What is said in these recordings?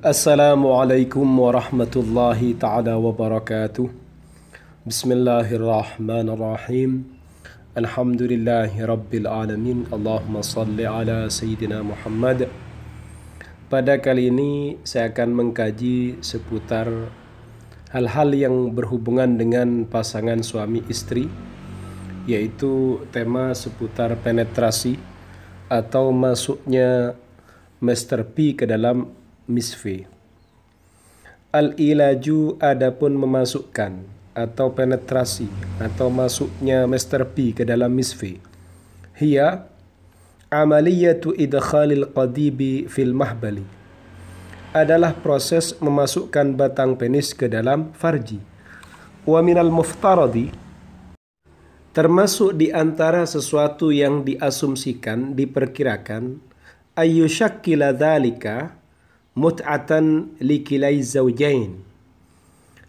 assalamualaikum warahmatullahi taala wabarakatuh. Bismillahirrahmanirrahim. Alhamdulillahi rabbil alamin. Allahumma salli ala sayyidina Muhammad. Pada kali ini saya akan mengkaji seputar hal-hal yang berhubungan dengan pasangan suami istri yaitu tema seputar penetrasi atau masuknya Master P ke dalam misfi Al-ilaju adapun memasukkan atau penetrasi atau masuknya master P ke dalam misfi. Hiya amaliyatu idkhalil qadibi fil mahbali adalah proses memasukkan batang penis ke dalam farji. Wa minal muftaradi termasuk di antara sesuatu yang diasumsikan, diperkirakan ayyushakkila dzalika mut'atan likilai zaujain.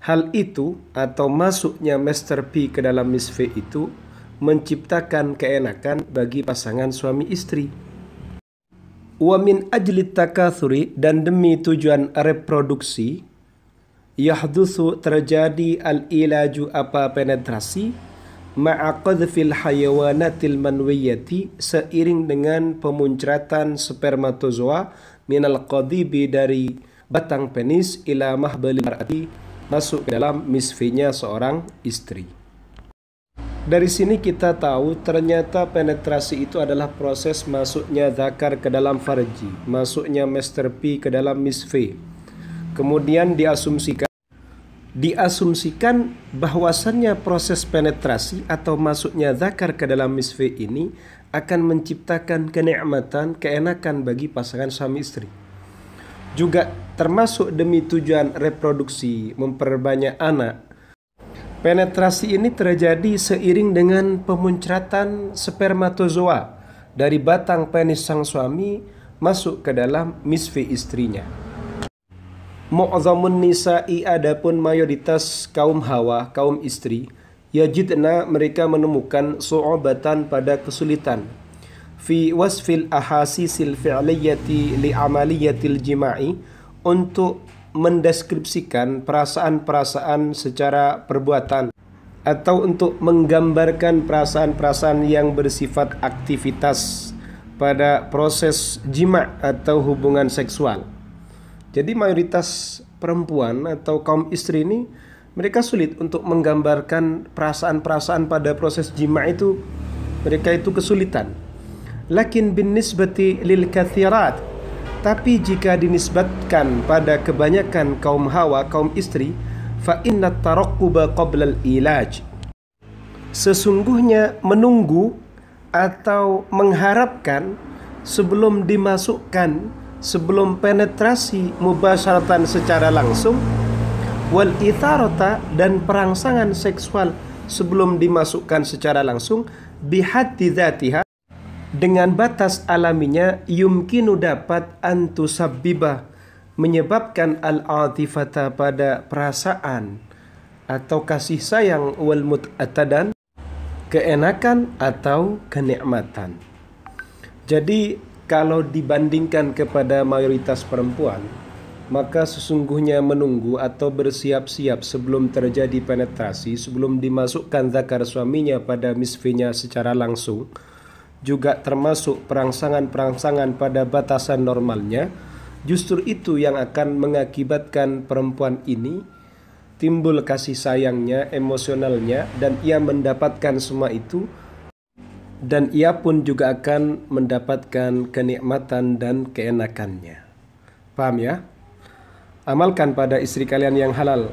Hal itu atau masuknya Master P ke dalam misfe itu menciptakan keenakan bagi pasangan suami istri. Wa min ajli takathuri dan demi tujuan reproduksi yahdusu terjadi al-ilaju apa penetrasi ma'aqadfil hayawanatil manwiyati seiring dengan pemuncratan spermatozoa minal qadibi dari batang penis ila mahbalil mar'ati masuk ke dalam misfinya seorang istri. Dari sini kita tahu ternyata penetrasi itu adalah proses masuknya zakar ke dalam farji, masuknya master P ke dalam misfi. Kemudian diasumsikan diasumsikan bahwasannya proses penetrasi atau masuknya zakar ke dalam misfi ini akan menciptakan kenikmatan, keenakan bagi pasangan suami istri. Juga termasuk demi tujuan reproduksi, memperbanyak anak. Penetrasi ini terjadi seiring dengan pemuncratan spermatozoa dari batang penis sang suami masuk ke dalam misfi istrinya. Mu'zamun nisa'i adapun mayoritas kaum hawa, kaum istri, yajidna mereka menemukan su'obatan pada kesulitan. Fi wasfil ahasisil fi'liyati li'amaliyatil jima'i untuk mendeskripsikan perasaan-perasaan secara perbuatan atau untuk menggambarkan perasaan-perasaan yang bersifat aktivitas pada proses jima atau hubungan seksual. Jadi mayoritas perempuan atau kaum istri ini mereka sulit untuk menggambarkan perasaan-perasaan pada proses jima itu mereka itu kesulitan. Lakin bin nisbati lil kathirat tapi jika dinisbatkan pada kebanyakan kaum hawa, kaum istri, fa inna tarakkuba qabla ilaj Sesungguhnya menunggu atau mengharapkan sebelum dimasukkan sebelum penetrasi mubasyaratan secara langsung wal itharata dan perangsangan seksual sebelum dimasukkan secara langsung bihati dzatiha dengan batas alaminya yumkinu dapat antusabbiba menyebabkan al-atifata pada perasaan atau kasih sayang wal mut'atadan keenakan atau kenikmatan. Jadi kalau dibandingkan kepada mayoritas perempuan, maka sesungguhnya menunggu atau bersiap-siap sebelum terjadi penetrasi, sebelum dimasukkan zakar suaminya pada misfinya secara langsung, juga termasuk perangsangan-perangsangan pada batasan normalnya, justru itu yang akan mengakibatkan perempuan ini timbul kasih sayangnya, emosionalnya, dan ia mendapatkan semua itu dan ia pun juga akan mendapatkan kenikmatan dan keenakannya. Paham ya? Amalkan pada istri kalian yang halal